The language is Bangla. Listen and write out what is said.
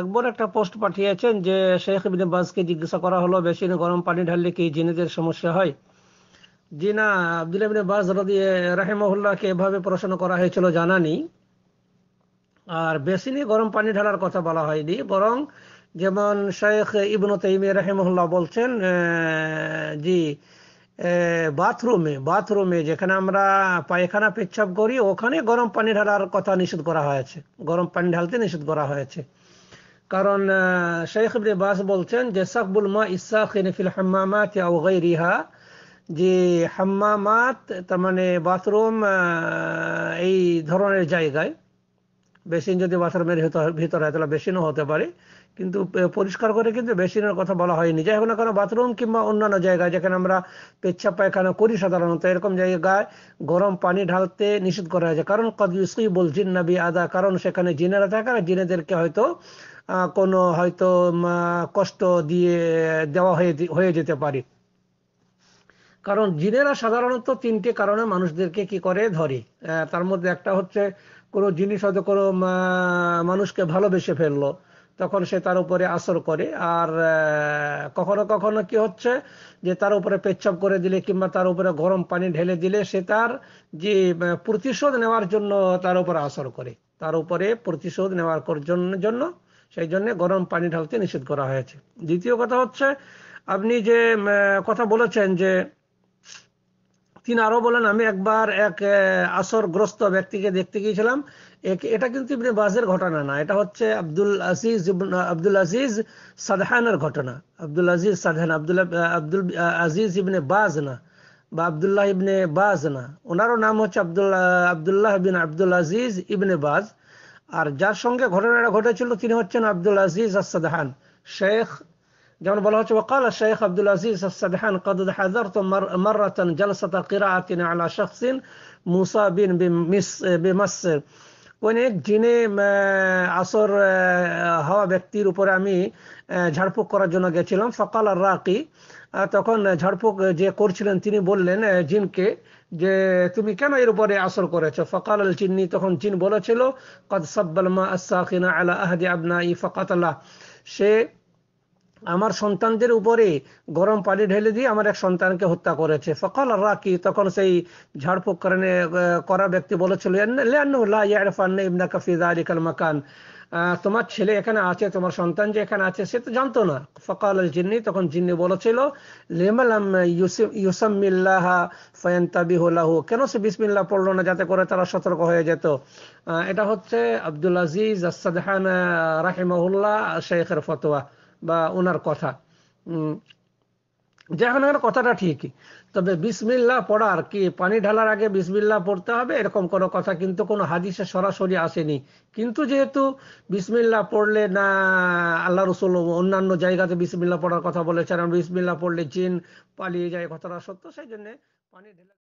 একবার একটা পোস্ট পাঠিয়েছেন যে শেখ ইবিন বাজকে জিজ্ঞাসা করা হলো বেশি গরম পানি ঢাললে কি জিনেদের সমস্যা হয় জি না আবদুল্লাহ ইবিন বাজ রদি রাহেমহুল্লাহকে এভাবে প্রশ্ন করা হয়েছিল জানা নেই আর বেশি গরম পানি ঢালার কথা বলা হয়নি বরং যেমন শেখ ইবনু তাইমি রাহেমহুল্লাহ বলছেন জি বাথরুমে বাথরুমে যেখানে আমরা পায়খানা পেচ্ছাপ করি ওখানে গরম পানি ঢালার কথা নিষেধ করা হয়েছে গরম পানি ঢালতে নিষেধ করা হয়েছে কারণ শেখ ইবনে বাস বলছেন যে সাকবুল মা ইসা ফিল হাম্মামাত আও গায়রিহা যে হাম্মামাত তার মানে বাথরুম এই ধরনের জায়গায় বেসিন যদি বাথরুমের ভিতরে হয় তাহলে বেসিনও হতে পারে কিন্তু পরিষ্কার করে কিন্তু বেসিনের কথা বলা হয়নি যাই হোক না কেন বাথরুম কিংবা অন্যান্য জায়গায় যেখানে আমরা পেচ্ছা পায়খানা করি সাধারণত এরকম জায়গায় গরম পানি ঢালতে নিষেধ করা হয়েছে কারণ কদুসি বল জিন্নাবি আদা কারণ সেখানে জিনেরা থাকে আর জিনেদেরকে হয়তো কোনো হয়তো কষ্ট দিয়ে দেওয়া হয়ে হয়ে যেতে পারে কারণ জিনেরা সাধারণত তিনটে কারণে মানুষদেরকে কি করে ধরে তার মধ্যে একটা হচ্ছে কোনো জিনিস হয়তো কোনো মানুষকে ভালোবেসে ফেললো তখন সে তার উপরে আসর করে আর কখনো কখনো কি হচ্ছে যে তার উপরে পেচ্ছাপ করে দিলে কিংবা তার উপরে গরম পানি ঢেলে দিলে সে তার যে প্রতিশোধ নেওয়ার জন্য তার উপরে আসর করে তার উপরে প্রতিশোধ নেওয়ার জন্য সেই জন্য গরম পানি ঢালতে নিষেধ করা হয়েছে দ্বিতীয় কথা হচ্ছে আপনি যে কথা বলেছেন যে তিনি আরো বলেন আমি একবার এক আসরগ্রস্ত ব্যক্তিকে দেখতে গিয়েছিলাম এটা কিন্তু ইবনে বাজের ঘটনা না এটা হচ্ছে আব্দুল আজিজ আব্দুল আজিজ সাদহানের ঘটনা আব্দুল আজিজ সাদহান আব্দুল আব্দুল আজিজ ইবনে বাজ না বা আব্দুল্লাহ ইবনে বাজ না ওনারও নাম হচ্ছে আব্দুল্লাহ আব্দুল্লাহ বিন আব্দুল আজিজ ইবনে বাজ আর যার সঙ্গে ঘটনাটা ঘটেছিল তিনি হচ্ছেন আব্দুল আজিজ আসাদাহান শেখ যেমন বলা হচ্ছে وقال الشيخ عبد العزيز السدحان قد حضرت مرة جلسة قراءة على شخص مصاب بمس অনেক এক জিনে আসর হওয়া ব্যক্তির উপরে আমি ঝাড়ফুঁক করার জন্য গেছিলাম সকাল আর রাকি তখন ঝাড়ফুঁক যে করছিলেন তিনি বললেন জিনকে যে তুমি কেন এর উপরে আসর করেছো ফকাল আল চিন্নি তখন জিন বলেছিল কদ সাব্বাল মা আসা আলা আহাদি আবনা ই ফকাত সে আমার সন্তানদের উপরে গরম পানি ঢেলে দিয়ে আমার এক সন্তানকে হত্যা করেছে ফকল রাকি তখন সেই ঝাড়ফুঁক করা ব্যক্তি বলেছিল মাকান তোমার ছেলে এখানে আছে তোমার সন্তান যে এখানে আছে সে তো জানতো না ফকাল জিন্নি তখন জিন্নি বলেছিল লেমালাম ইউসাম্মিল্লাহা ফয়ান্তাবি হোলাহু কেন সে বিসমিল্লা পড়লো না যাতে করে তারা সতর্ক হয়ে যেত এটা হচ্ছে আব্দুল আজিজ আসাদহান রাহিমাহুল্লাহ শেখের ফতোয়া বা ওনার কথা জাহানার কথাটা ঠিকই তবে বিসমিল্লা পড়ার কি পানি ঢালার আগে বিসমিল্লা পড়তে হবে এরকম কোনো কথা কিন্তু কোনো হাদিসে সরাসরি আসেনি কিন্তু যেহেতু বিসমিল্লা পড়লে না আল্লাহ রসুল অন্যান্য জায়গাতে বিসমিল্লা পড়ার কথা বলেছেন বিসমিল্লা পড়লে জিন পালিয়ে যায় কথাটা সত্য সেই জন্যে পানি ঢেলে